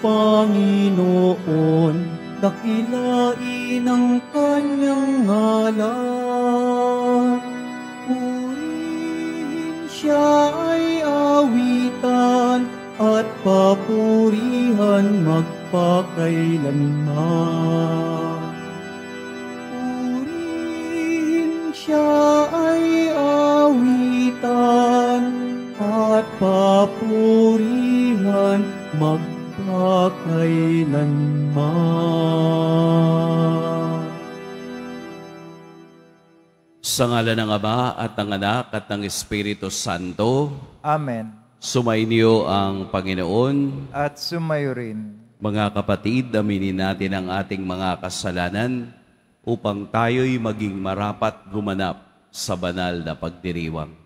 Panginoon, dakilain ang kanyang ngalan. Purihin siya ay awitan at papurihan magpakailanman. Purihin siya ay awitan at papurihan magpakailanman magpakailanman. Sa ngala ng Ama at ng Anak at ng Espiritu Santo. Amen. Sumainyo ang Panginoon. At sumayo rin. Mga kapatid, aminin natin ang ating mga kasalanan upang tayo'y maging marapat gumanap sa banal na pagdiriwang.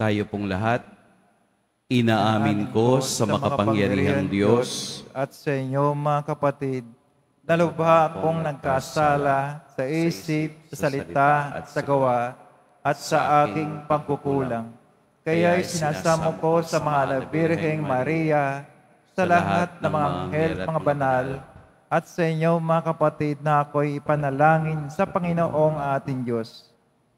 Tayo pong lahat, inaamin ko sa makapangyarihang Diyos at sa inyo mga kapatid, na lubha akong nagkasala sa isip, sa salita at sa gawa at sa aking pagkukulang. Kaya'y sinasamo ko sa mahal na Birheng Maria, sa lahat ng mga anghel, mga banal, at sa inyo mga kapatid na ako'y ipanalangin sa Panginoong ating Diyos.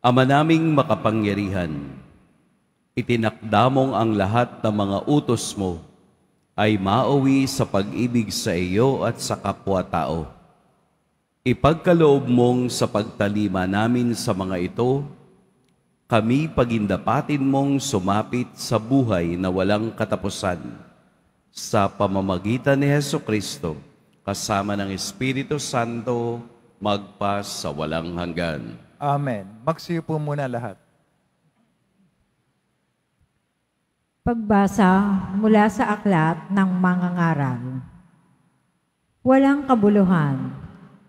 Ama naming makapangyarihan, itinakdamong ang lahat ng mga utos mo ay mauwi sa pag-ibig sa iyo at sa kapwa-tao. Ipagkaloob mong sa pagtalima namin sa mga ito, kami pagindapatin mong sumapit sa buhay na walang katapusan sa pamamagitan ni Heso Kristo kasama ng Espiritu Santo magpa sa walang hanggan. Amen. Magsiyo po muna lahat. Pagbasa mula sa aklat ng mga ngaral. Walang kabuluhan,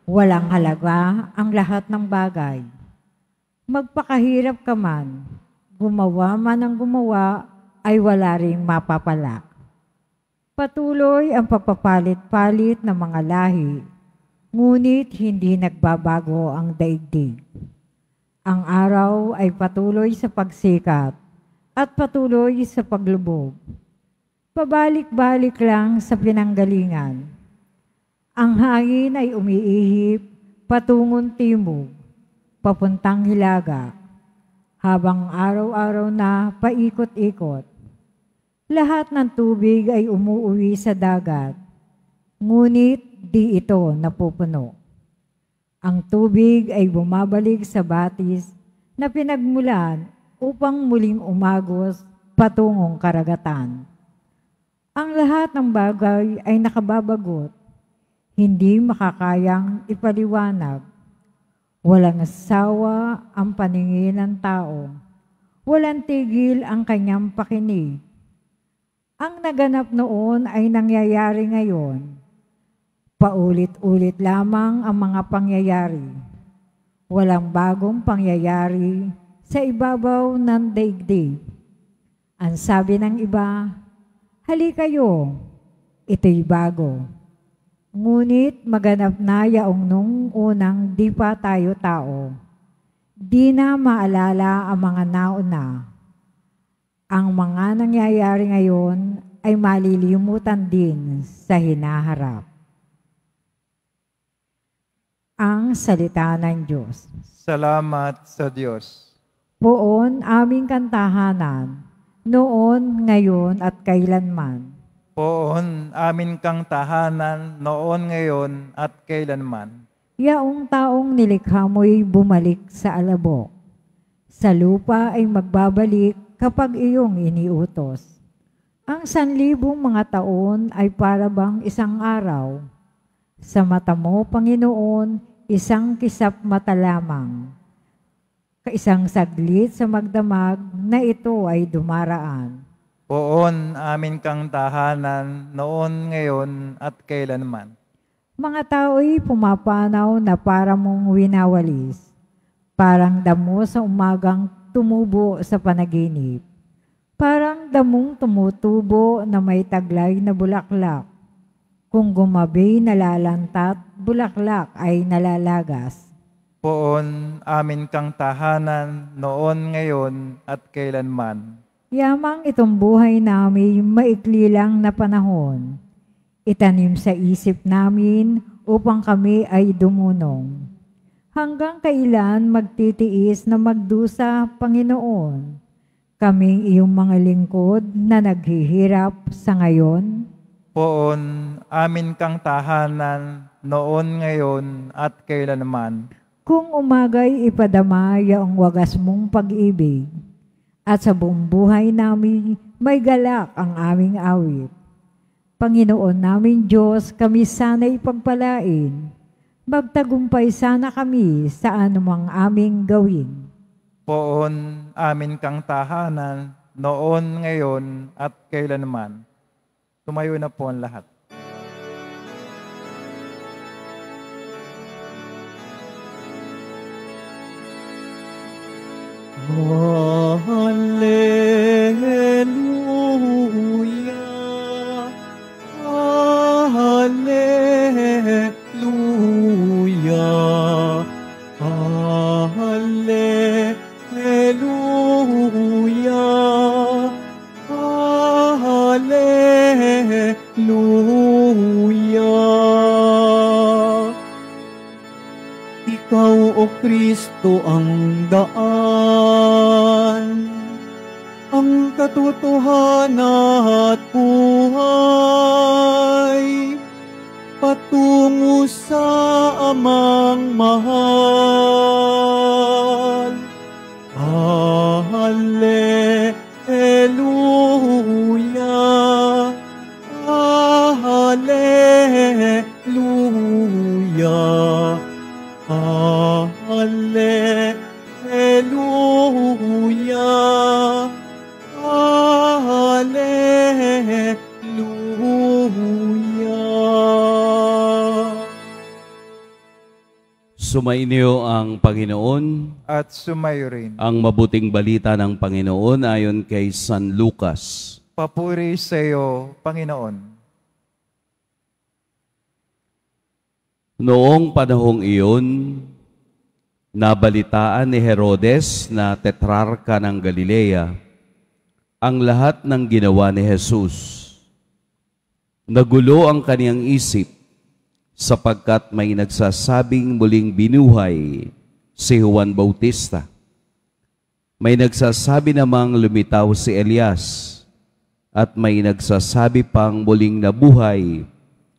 walang halaga ang lahat ng bagay. Magpakahirap ka man, gumawa man ang gumawa, ay wala ring mapapala. Patuloy ang pagpapalit-palit ng mga lahi, ngunit hindi nagbabago ang daigdig. Ang araw ay patuloy sa pagsikat at patuloy sa paglubog. Pabalik-balik lang sa pinanggalingan. Ang hangin ay umiihip patungon timog, papuntang hilaga, habang araw-araw na paikot-ikot. Lahat ng tubig ay umuwi sa dagat, ngunit di ito napupuno. Ang tubig ay bumabalik sa batis na pinagmulan upang muling umagos patungong karagatan. Ang lahat ng bagay ay nakababagot, hindi makakayang ipaliwanag. Walang sawa ang paningin ng tao. Walang tigil ang kanyang pakinig. Ang naganap noon ay nangyayari ngayon Paulit-ulit lamang ang mga pangyayari. Walang bagong pangyayari sa ibabaw ng daigdig. Ang sabi ng iba, Hali kayo, ito'y bago. Ngunit maganap na yaong nung unang di pa tayo tao. Di na maalala ang mga nauna. Ang mga nangyayari ngayon ay malilimutan din sa hinaharap ang salita ng Diyos. Salamat sa Diyos. Poon aming kantahanan, noon, ngayon at kailanman. Poon aming kantahanan, noon, ngayon at kailanman. Yaong taong nilikha mo'y bumalik sa alabok. Sa lupa ay magbabalik kapag iyong iniutos. Ang sanlibong mga taon ay para bang isang araw. Sa mata mo, Panginoon, isang kisap mata lamang. Kaisang saglit sa magdamag na ito ay dumaraan. Poon amin kang tahanan noon, ngayon at kailanman. Mga tao'y pumapanaw na para mong winawalis. Parang damo sa umagang tumubo sa panaginip. Parang damong tumutubo na may taglay na bulaklak. Kung gumabi nalalantat bulaklak ay nalalagas. Poon amin kang tahanan noon, ngayon at kailanman. Yamang itong buhay namin maikli lang na panahon. Itanim sa isip namin upang kami ay dumunong. Hanggang kailan magtitiis na magdusa, Panginoon? Kaming iyong mga lingkod na naghihirap sa ngayon? Poon, amin kang tahanan noon, ngayon, at kailanman. Kung umagay ipadamaya ang wagas mong pag-ibig, at sa buong buhay namin may galak ang aming awit. Panginoon namin Diyos, kami sana ipagpalain. Magtagumpay sana kami sa anumang aming gawin. Poon amin kang tahanan, noon, ngayon, at kailanman. Tumayo na po ang lahat. Oh. Sumainyo ang Panginoon at sumayo rin ang mabuting balita ng Panginoon ayon kay San Lucas. Papuri sa iyo, Panginoon. Noong panahong iyon, nabalitaan ni Herodes na tetrarka ng Galilea ang lahat ng ginawa ni Jesus. Nagulo ang kaniyang isip sapagkat may nagsasabing muling binuhay si Juan Bautista. May nagsasabi namang lumitaw si Elias at may nagsasabi pang muling nabuhay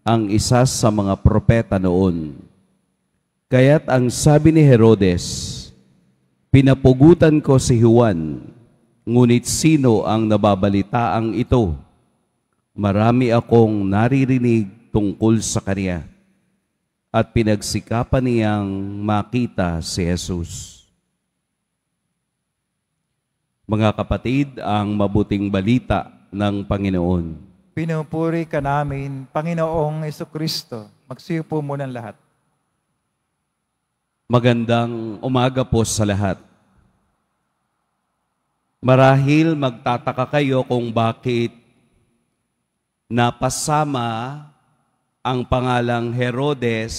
ang isa sa mga propeta noon. Kaya't ang sabi ni Herodes, Pinapugutan ko si Juan, ngunit sino ang nababalitaang ito? Marami akong naririnig tungkol sa kanya at pinagsikapan niyang makita si Jesus. Mga kapatid, ang mabuting balita ng Panginoon. Pinupuri ka namin, Panginoong Yeso Kristo. Magsiyo muna lahat. Magandang umaga po sa lahat. Marahil magtataka kayo kung bakit napasama ang pangalang Herodes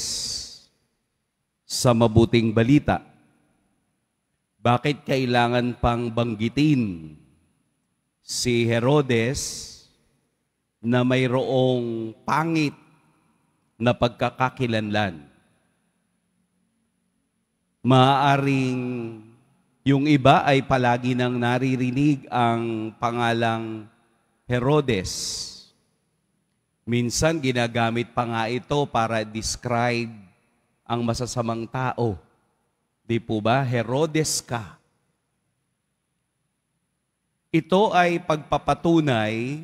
sa mabuting balita? Bakit kailangan pang banggitin si Herodes na mayroong pangit na pagkakakilanlan? Maaaring yung iba ay palagi nang naririnig ang pangalang Herodes. Herodes Minsan ginagamit pa nga ito para describe ang masasamang tao. Di po ba? Herodes ka. Ito ay pagpapatunay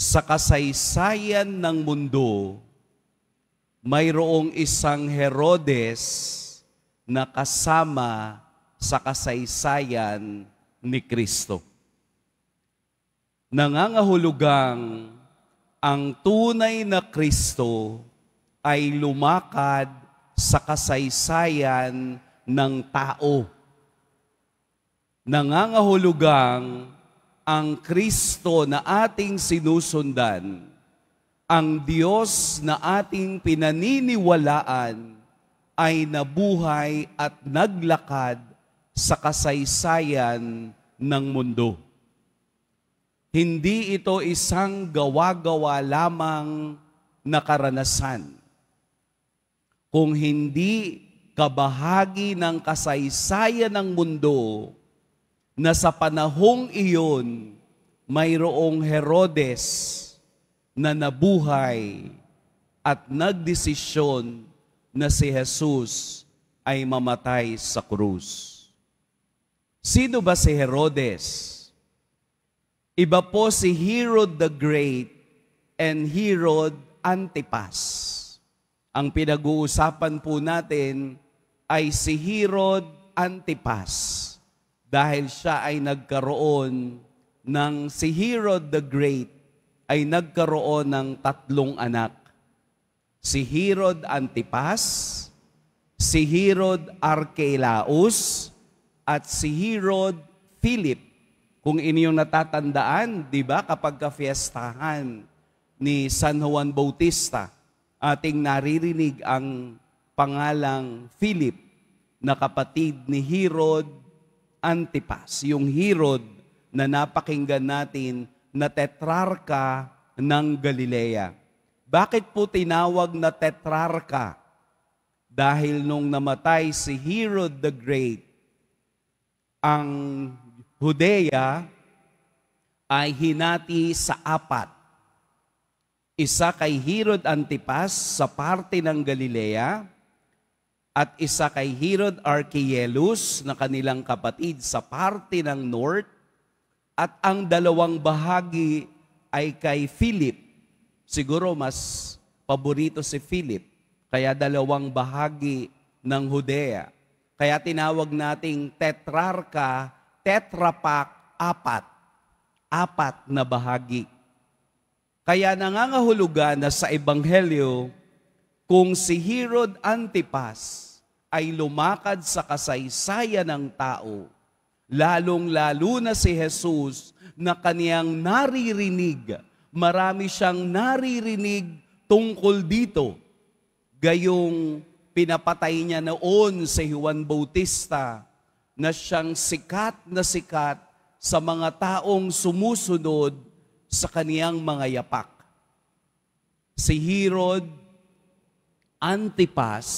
sa kasaysayan ng mundo, mayroong isang Herodes na kasama sa kasaysayan ni Kristo. Nangangahulugang ang tunay na Kristo ay lumakad sa kasaysayan ng tao. Nangangahulugang ang Kristo na ating sinusundan, ang Diyos na ating pinaniniwalaan ay nabuhay at naglakad sa kasaysayan ng mundo. Hindi ito isang gawa-gawa lamang na karanasan. Kung hindi kabahagi ng kasaysayan ng mundo na sa panahong iyon mayroong Herodes na nabuhay at nagdesisyon na si Jesus ay mamatay sa krus. Sino ba si Herodes? Herodes Iba po si Herod the Great and Herod Antipas. Ang pinag-uusapan po natin ay si Herod Antipas dahil siya ay nagkaroon ng si Herod the Great ay nagkaroon ng tatlong anak. Si Herod Antipas, si Herod Archelaus, at si Herod Philip. Kung inyong natatandaan, di ba, kapag kafiestahan ni San Juan Bautista, ating naririnig ang pangalang Philip na kapatid ni Herod Antipas. Yung Herod na napakinggan natin na tetrarka ng Galilea. Bakit po tinawag na tetrarka? Dahil nung namatay si Herod the Great, ang Judea ay hinati sa apat. Isa kay Herod Antipas sa parte ng Galilea at isa kay Herod Archelaus na kanilang kapatid sa parte ng north at ang dalawang bahagi ay kay Philip. Siguro mas paborito si Philip. Kaya dalawang bahagi ng Judea. Kaya tinawag nating tetrarka tetrapak apat. Apat na bahagi. Kaya nangangahulugan na sa Ebanghelyo, kung si Herod Antipas ay lumakad sa kasaysayan ng tao, lalong-lalo na si Jesus na kaniyang naririnig, marami siyang naririnig tungkol dito. Gayong pinapatay niya noon si Juan Bautista, na siyang sikat na sikat sa mga taong sumusunod sa kaniyang mga yapak. Si Herod Antipas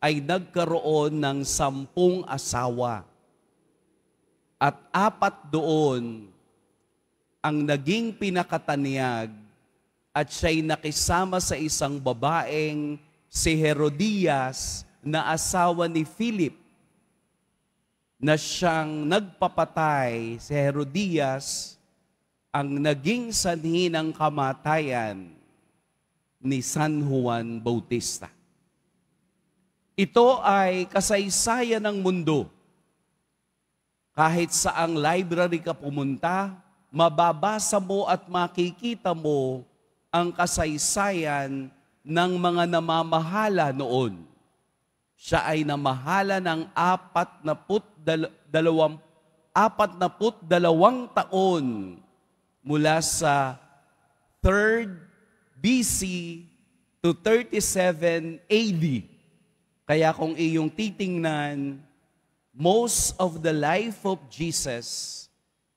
ay nagkaroon ng sampung asawa at apat doon ang naging pinakataniyag at siya'y nakisama sa isang babaeng si Herodias na asawa ni Philip na siyang nagpapatay si Herodias ang naging sanhi ng kamatayan ni San Juan Bautista. Ito ay kasaysayan ng mundo. Kahit sa ang library ka pumunta, mababasa mo at makikita mo ang kasaysayan ng mga namamahala noon. Siya ay namahala ng apat na put dal- dalawang, apat na put dalawang taon mula sa 3rd BC to 37 AD. Kaya kung iyong titingnan, most of the life of Jesus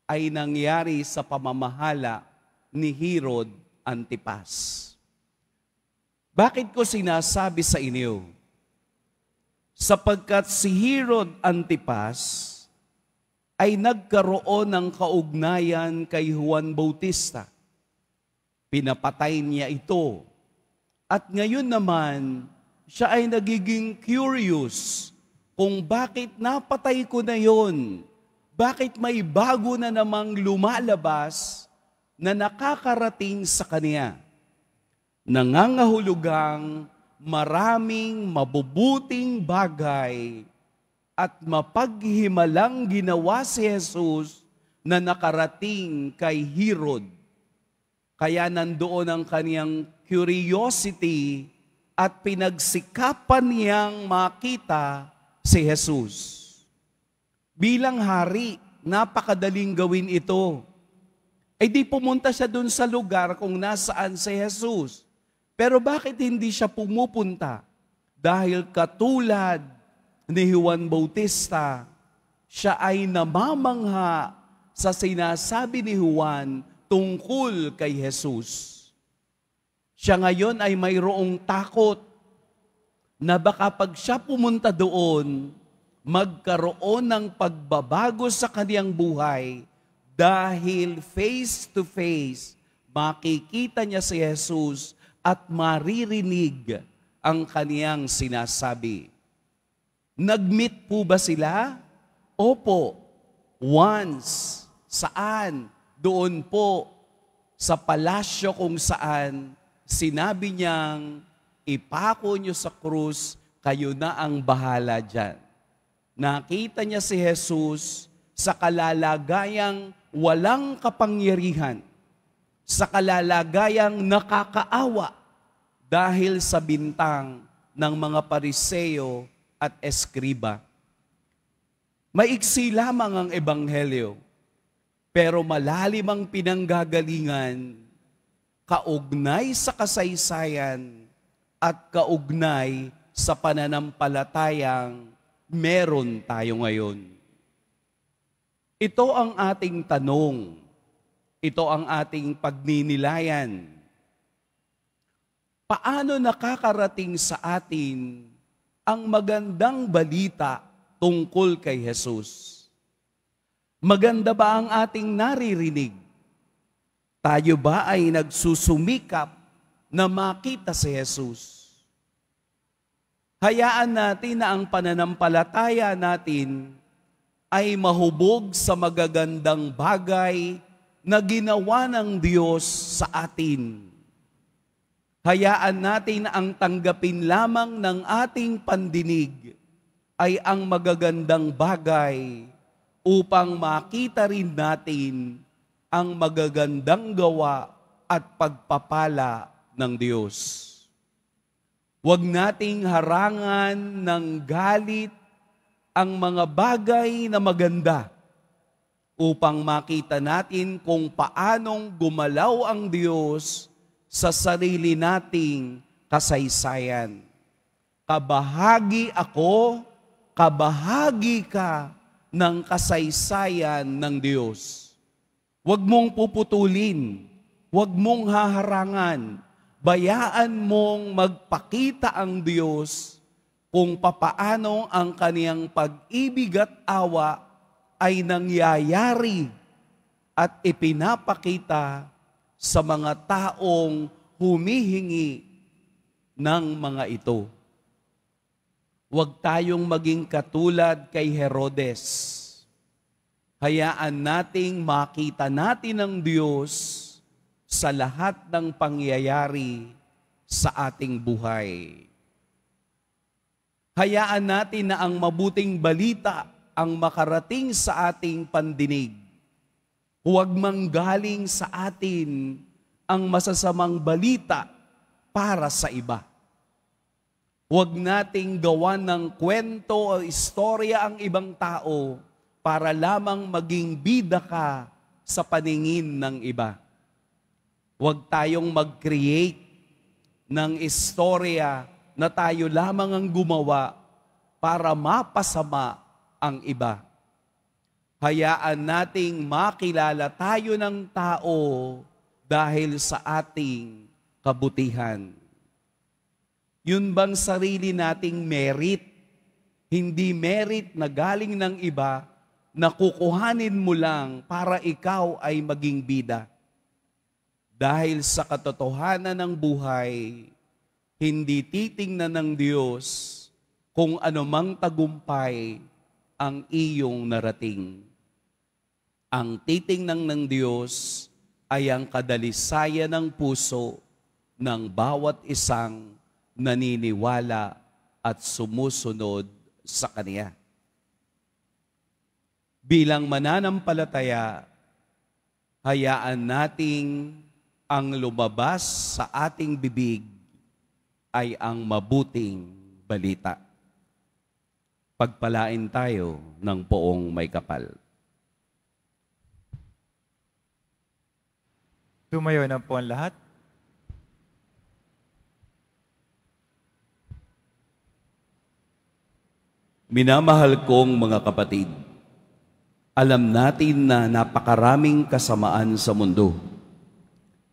ay nangyari sa pamamahala ni Herod Antipas. Bakit ko sinasabi sa inyo? sapagkat si Herod Antipas ay nagkaroon ng kaugnayan kay Juan Bautista. Pinapatay niya ito. At ngayon naman, siya ay nagiging curious kung bakit napatay ko na yon. Bakit may bago na namang lumalabas na nakakarating sa kanya. Nangangahulugang maraming mabubuting bagay at mapaghimalang ginawa si Jesus na nakarating kay Herod. Kaya nandoon ang kaniyang curiosity at pinagsikapan niyang makita si Jesus. Bilang hari, napakadaling gawin ito. Ay eh di pumunta siya dun sa lugar kung nasaan si Jesus pero bakit hindi siya pumupunta? Dahil katulad ni Juan Bautista, siya ay namamangha sa sinasabi ni Juan tungkol kay Jesus. Siya ngayon ay mayroong takot na baka pag siya pumunta doon, magkaroon ng pagbabago sa kaniyang buhay dahil face to face makikita niya si Jesus at maririnig ang kaniyang sinasabi. Nagmeet po ba sila? Opo. Once. Saan? Doon po sa palasyo kung saan sinabi niyang ipako niyo sa krus, kayo na ang bahala dyan. Nakita niya si Jesus sa kalalagayang walang kapangyarihan sa kalalagayang nakakaawa dahil sa bintang ng mga pariseo at eskriba. Maiksi lamang ang ebanghelyo, pero malalim ang pinanggagalingan, kaugnay sa kasaysayan at kaugnay sa pananampalatayang meron tayo ngayon. Ito ang ating tanong ito ang ating pagninilayan. Paano nakakarating sa atin ang magandang balita tungkol kay Jesus? Maganda ba ang ating naririnig? Tayo ba ay nagsusumikap na makita si Jesus? Hayaan natin na ang pananampalataya natin ay mahubog sa magagandang bagay na ginawa ng Diyos sa atin. Hayaan natin ang tanggapin lamang ng ating pandinig ay ang magagandang bagay upang makita rin natin ang magagandang gawa at pagpapala ng Diyos. Huwag nating harangan ng galit ang mga bagay na maganda upang makita natin kung paanong gumalaw ang Diyos sa sarili nating kasaysayan. Kabahagi ako, kabahagi ka ng kasaysayan ng Diyos. Huwag mong puputulin, huwag mong haharangan, bayaan mong magpakita ang Diyos kung papaano ang kaniyang pag-ibig at awa ay nangyayari at ipinapakita sa mga taong humihingi ng mga ito. Huwag tayong maging katulad kay Herodes. Hayaan nating makita natin ang Diyos sa lahat ng pangyayari sa ating buhay. Hayaan natin na ang mabuting balita ang makarating sa ating pandinig. Huwag manggaling sa atin ang masasamang balita para sa iba. Huwag nating gawa ng kwento o istorya ang ibang tao para lamang maging bida ka sa paningin ng iba. Huwag tayong mag-create ng istorya na tayo lamang ang gumawa para mapasama ang iba. Hayaan nating makilala tayo ng tao dahil sa ating kabutihan. Yun bang sarili nating merit? Hindi merit na galing ng iba na kukuhanin mo lang para ikaw ay maging bida. Dahil sa katotohanan ng buhay, hindi titingnan ng Diyos kung anumang tagumpay ang iyong narating. Ang titingnan ng Diyos ay ang kadalisayan ng puso ng bawat isang naniniwala at sumusunod sa Kaniya. Bilang mananampalataya, hayaan nating ang lumabas sa ating bibig ay ang mabuting balita pagpalain tayo ng poong may kapal. Tumayo na po ang lahat. Minamahal kong mga kapatid, alam natin na napakaraming kasamaan sa mundo.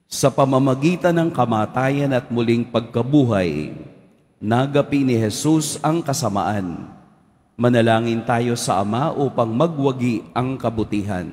Sa pamamagitan ng kamatayan at muling pagkabuhay, nagapi ni Jesus ang kasamaan Manalangin tayo sa Ama upang magwagi ang kabutihan.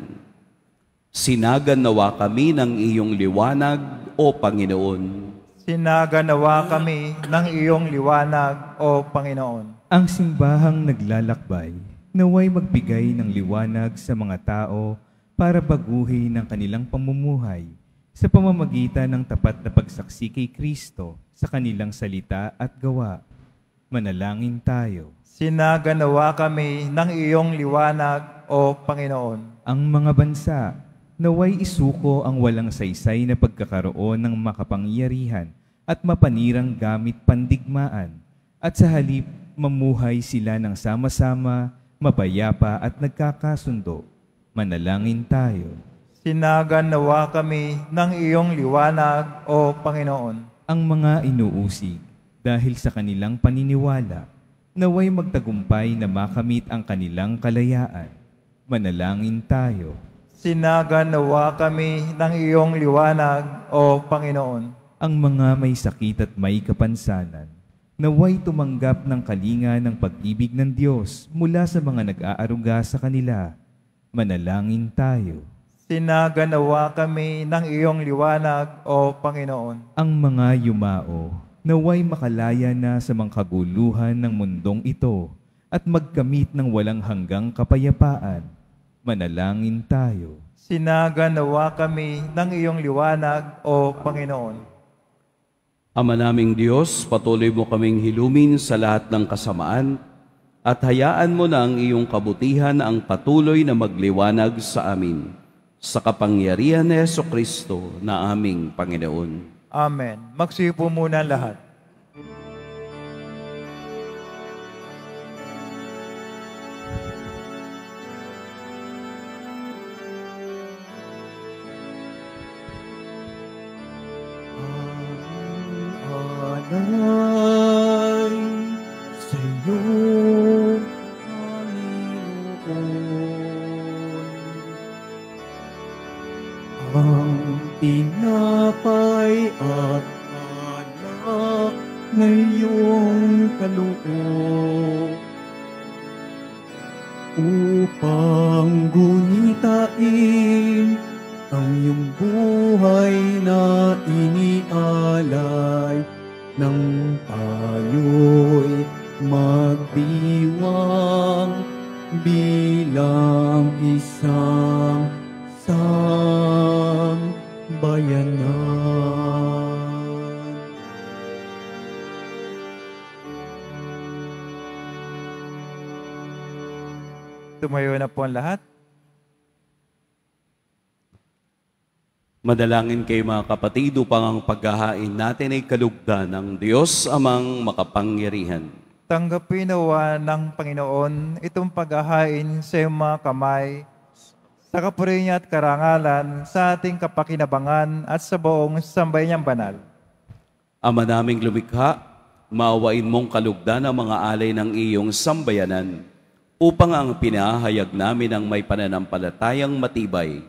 Sinaganawa kami ng iyong liwanag, O Panginoon. Sinaganawa kami ng iyong liwanag, O Panginoon. Ang simbahang naglalakbay, naway magbigay ng liwanag sa mga tao para baguhin ang kanilang pamumuhay sa pamamagitan ng tapat na pagsaksi kay Kristo sa kanilang salita at gawa. Manalangin tayo. Sinaganawa kami ng iyong liwanag, O Panginoon. Ang mga bansa, naway isuko ang walang saysay na pagkakaroon ng makapangyarihan at mapanirang gamit pandigmaan, at sa halip mamuhay sila ng sama-sama, mapayapa at nagkakasundo. Manalangin tayo. Sinaganawa kami ng iyong liwanag, O Panginoon. Ang mga inuusig, dahil sa kanilang paniniwala, naway magtagumpay na makamit ang kanilang kalayaan. Manalangin tayo. Sinaganawa kami ng iyong liwanag, O Panginoon. Ang mga may sakit at may kapansanan, naway tumanggap ng kalinga ng pag-ibig ng Diyos mula sa mga nag-aaruga sa kanila. Manalangin tayo. Sinaganawa kami ng iyong liwanag, O Panginoon. Ang mga yumao naway makalaya na sa mangkaguluhan ng mundong ito at magkamit ng walang hanggang kapayapaan. Manalangin tayo. Sinaganawa kami ng iyong liwanag, O Panginoon. Ama naming Diyos, patuloy mo kaming hilumin sa lahat ng kasamaan at hayaan mo na ang iyong kabutihan ang patuloy na magliwanag sa amin. Sa kapangyarihan ni Yeso Kristo na aming Panginoon. Amen. Magsiyo po muna lahat. at anak na iyong kaloob upang gumawa Tumayo na po ang lahat. Madalangin kay mga kapatid upang ang paghahain natin ay kalugda ng Diyos amang makapangyarihan. Tanggapin nawa ng Panginoon itong paghahain sa iyong mga kamay, sa kapuri at karangalan, sa ating kapakinabangan at sa buong sambay niyang banal. Ama naming lumikha, maawain mong kalugda ng mga alay ng iyong sambayanan upang ang pinahayag namin ang may pananampalatayang matibay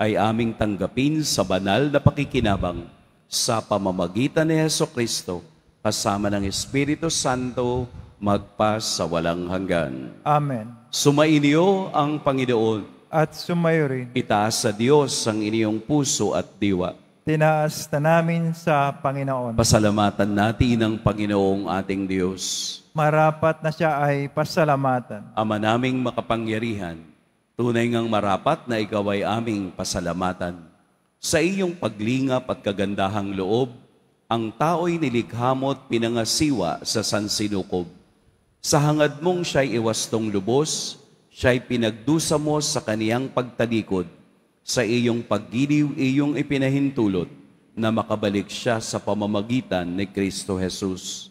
ay aming tanggapin sa banal na pakikinabang sa pamamagitan ni Yeso Kristo kasama ng Espiritu Santo magpa sa walang hanggan. Amen. Sumainyo ang Panginoon at sumayo rin. Itaas sa Diyos ang inyong puso at diwa. Tinaas na namin sa Panginoon. Pasalamatan natin ang Panginoong ating Diyos marapat na siya ay pasalamatan. Ama naming makapangyarihan, tunay ngang marapat na ikaw ay aming pasalamatan. Sa iyong paglingap at kagandahang loob, ang tao'y nilikha pinangasiwa sa sansinukob. Sa hangad mong siya'y iwastong lubos, siya'y pinagdusa mo sa kaniyang pagtalikod. Sa iyong paggiliw, iyong ipinahintulot na makabalik siya sa pamamagitan ni Kristo Jesus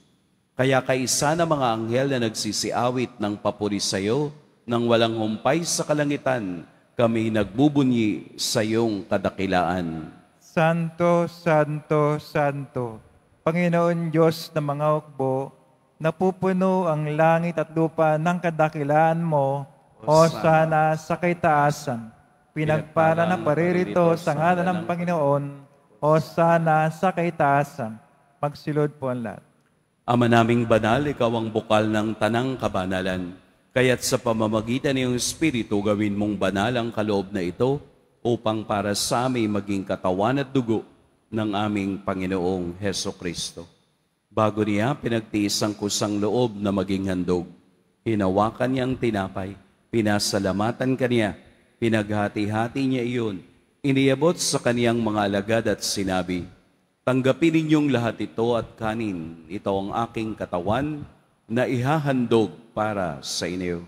kaya kaisa na mga anghel na nagsisiawit ng papuri sa iyo, nang walang humpay sa kalangitan, kami nagbubunyi sa iyong kadakilaan. Santo, Santo, Santo, Panginoon Diyos ng mga hukbo, napupuno ang langit at lupa ng kadakilaan mo, o sana sa kaitaasan. Pinagpala na paririto sa ngalan ng Panginoon, o sana sa kaitaasan. Magsilod po ang lahat. Ama naming banal, ikaw ang bukal ng tanang kabanalan. Kaya't sa pamamagitan ng iyong Espiritu, gawin mong banal ang kaloob na ito upang para sa amin maging katawan at dugo ng aming Panginoong Heso Kristo. Bago niya pinagtiis ang kusang loob na maging handog, hinawakan niya ang tinapay, pinasalamatan kaniya, pinaghati-hati niya iyon, iniabot sa kaniyang mga alagad at sinabi, Tanggapin ninyong lahat ito at kanin. Ito ang aking katawan na ihahandog para sa inyo.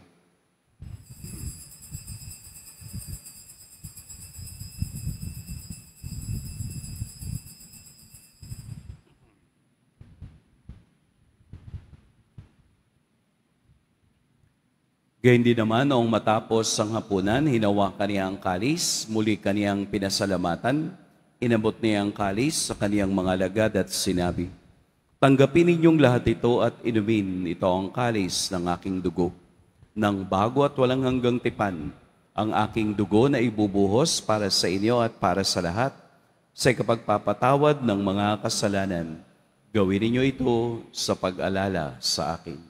Gayun din naman, noong matapos ang hapunan, hinawakan niya ang kalis, muli kaniyang pinasalamatan, Inabot niya ang kalis sa kaniyang mga lagad at sinabi, Tanggapin ninyong lahat ito at inumin ito ang kalis ng aking dugo. Nang bago at walang hanggang tipan, ang aking dugo na ibubuhos para sa inyo at para sa lahat sa kapagpapatawad ng mga kasalanan. Gawin ninyo ito sa pag-alala sa akin.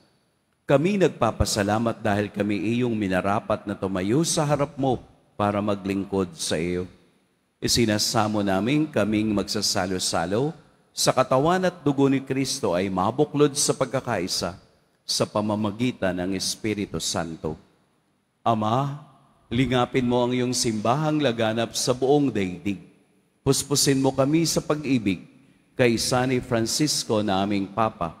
Kami nagpapasalamat dahil kami iyong minarapat na tumayo sa harap mo para maglingkod sa iyo. Isinasamo namin kaming magsasalo-salo sa katawan at dugo ni Kristo ay mabuklod sa pagkakaisa sa pamamagitan ng Espiritu Santo. Ama, lingapin mo ang iyong simbahang laganap sa buong daigdig. Puspusin mo kami sa pag-ibig kay San Francisco na aming Papa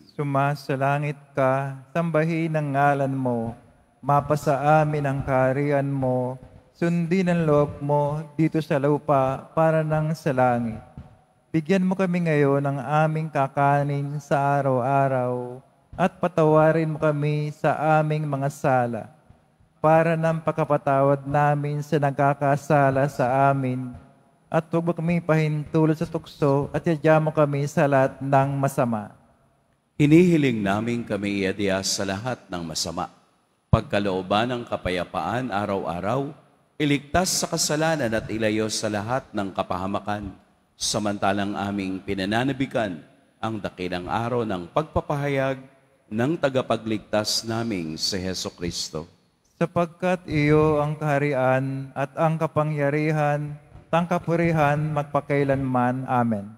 Sumasalangit ka, sambahin ang ngalan mo, mapasa amin ang kaharian mo, sundin ang loob mo dito sa lupa para nang sa langit. Bigyan mo kami ngayon ng aming kakanin sa araw-araw at patawarin mo kami sa aming mga sala para nang pakapatawad namin sa nagkakasala sa amin at huwag mo kami pahintulot sa tukso at yadya mo kami sa lahat ng masama Hinihiling namin kami iadya sa lahat ng masama. Pagkalooban ng kapayapaan araw-araw, iligtas sa kasalanan at ilayo sa lahat ng kapahamakan, samantalang aming pinananabikan ang dakilang araw ng pagpapahayag ng tagapagligtas naming si Heso Kristo. Sapagkat iyo ang kaharian at ang kapangyarihan, tangkapurihan magpakailanman. Amen.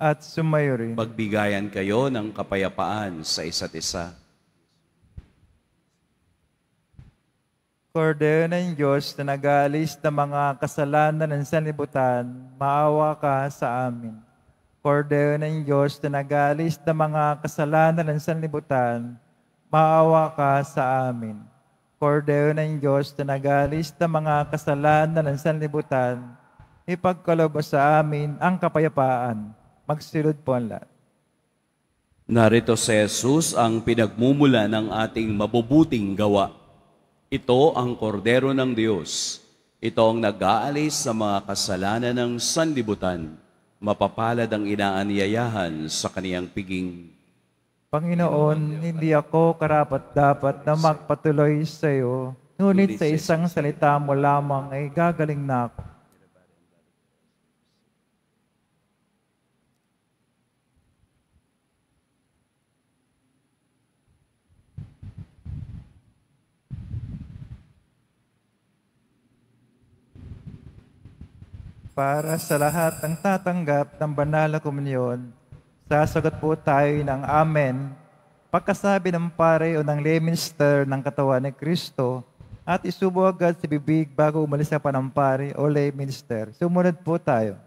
at sumayo rin. Magbigayan kayo ng kapayapaan sa isa't isa. Kordeo ng Diyos na nag-aalis ng mga kasalanan ng sanibutan, maawa ka sa amin. Kordeo ng Diyos na nag-aalis ng mga kasalanan ng sanibutan, maawa ka sa amin. Kordeo ng Diyos na nag-aalis ng mga kasalanan ng sanlibutan, ipagkalob sa amin ang kapayapaan. Magsilod po ang lahat. Narito si Jesus ang pinagmumula ng ating mabubuting gawa. Ito ang kordero ng Diyos. Ito ang nag-aalis sa mga kasalanan ng sanlibutan. Mapapalad ang inaaniyayahan sa kaniyang piging. Panginoon, hindi ako karapat-dapat na magpatuloy sa iyo, ngunit sa isang salita mo lamang ay gagaling na ako. para sa lahat ng tatanggap ng banal na komunyon, sasagot po tayo ng Amen, pagkasabi ng pare o ng layminster ng katawan ni Kristo, at isubo agad sa bibig bago umalis sa panampari o layminster. Sumunod po tayo.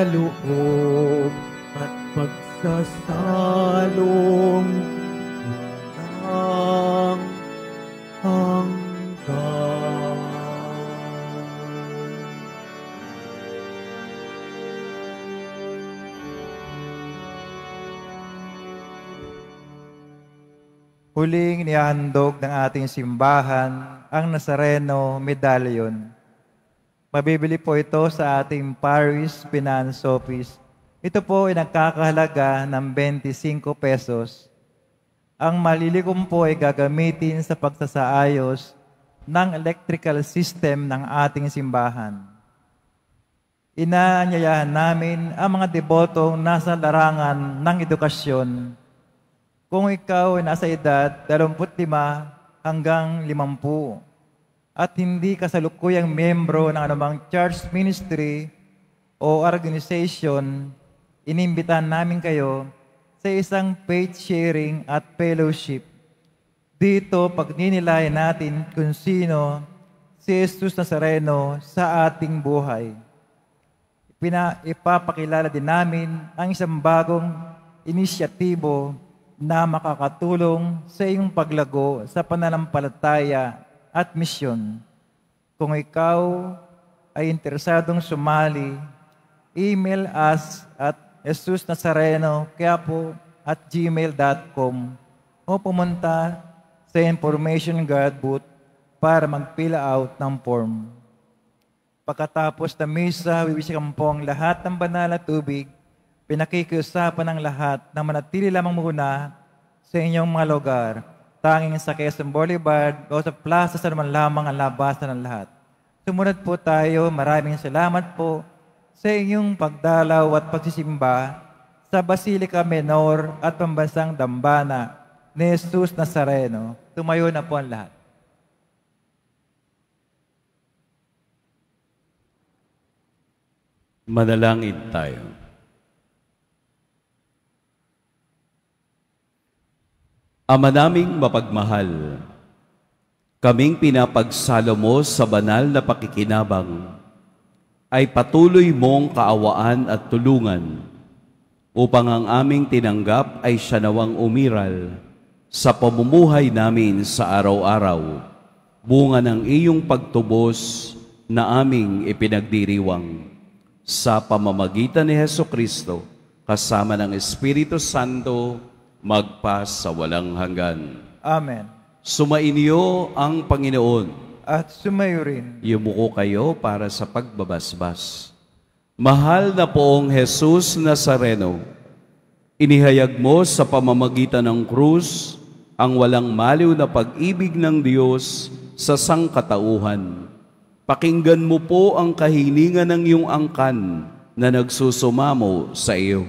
kaloob at pagsasalong ng hanggang. Huling nihandog ng ating simbahan ang Nazareno Medallion Mabibili po ito sa ating Paris Finance Office. Ito po ay nagkakahalaga ng 25 pesos. Ang malilikom po ay gagamitin sa pagsasaayos ng electrical system ng ating simbahan. Inaanyayahan namin ang mga debotong nasa larangan ng edukasyon. Kung ikaw ay nasa edad 25 hanggang 50, at hindi kasalukuyang membro ng anumang church ministry o organization, inimbitahan namin kayo sa isang faith sharing at fellowship. Dito, pagninilay natin kung sino si Jesus Nazareno sa ating buhay. Pina, ipapakilala din namin ang isang bagong inisyatibo na makakatulong sa iyong paglago sa pananampalataya at misyon. Kung ikaw ay interesadong sumali, email us at jesusnazarenoquiapo at gmail.com o pumunta sa Information Guard booth para mag-fill out ng form. Pagkatapos ng misa, wiwisikan po ang lahat ng banal na tubig, pinakikiusapan ng lahat na manatili lamang muna sa inyong mga lugar tanging sa Quezon Boulevard o sa plaza sa naman lamang ang labasan ng lahat. Sumunod po tayo. Maraming salamat po sa inyong pagdalaw at pagsisimba sa Basilica Menor at Pambansang Dambana ni Jesus Nazareno. Tumayo na po ang lahat. Manalangin tayo. Ama naming mapagmahal, kaming pinapagsalo mo sa banal na pakikinabang, ay patuloy mong kaawaan at tulungan, upang ang aming tinanggap ay siya nawang umiral sa pamumuhay namin sa araw-araw, bunga ng iyong pagtubos na aming ipinagdiriwang sa pamamagitan ni Heso Kristo kasama ng Espiritu Santo magpas sa walang hanggan. Amen. Sumainyo ang Panginoon. At sumayo rin. Yumuko kayo para sa pagbabasbas. Mahal na poong Jesus Nazareno, inihayag mo sa pamamagitan ng krus ang walang maliw na pag-ibig ng Diyos sa sangkatauhan. Pakinggan mo po ang kahilingan ng iyong angkan na nagsusumamo sa iyo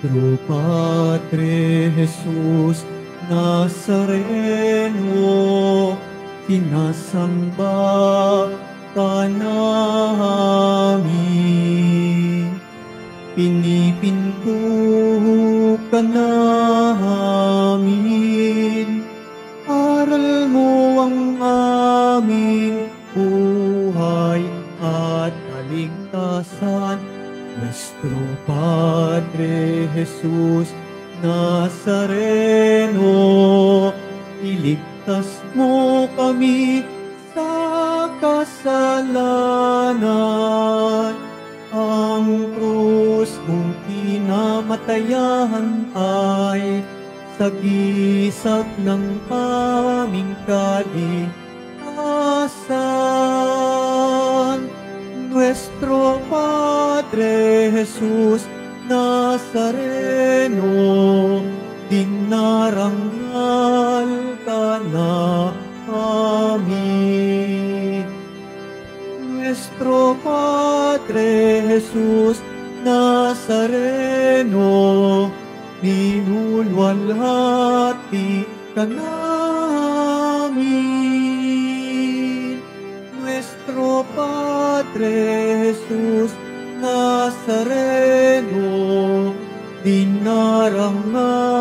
Nuestro Padre Jesús Nazareno, sinasamba ka namin. Pinipinto ka namin, aral mo ang aming buhay at kaligtasan nuestro Padre Jesús Nazareno, iligtas mo kami sa kasalanan. Ang krus mong kinamatayan ay sa sagisag ng aming kaligtasan. nuestro Padre Jesús Nazareno, dinarangal ka Nuestro Padre Jesús Nazareno, al la Oh Padre Jesús Nazareno, dinarama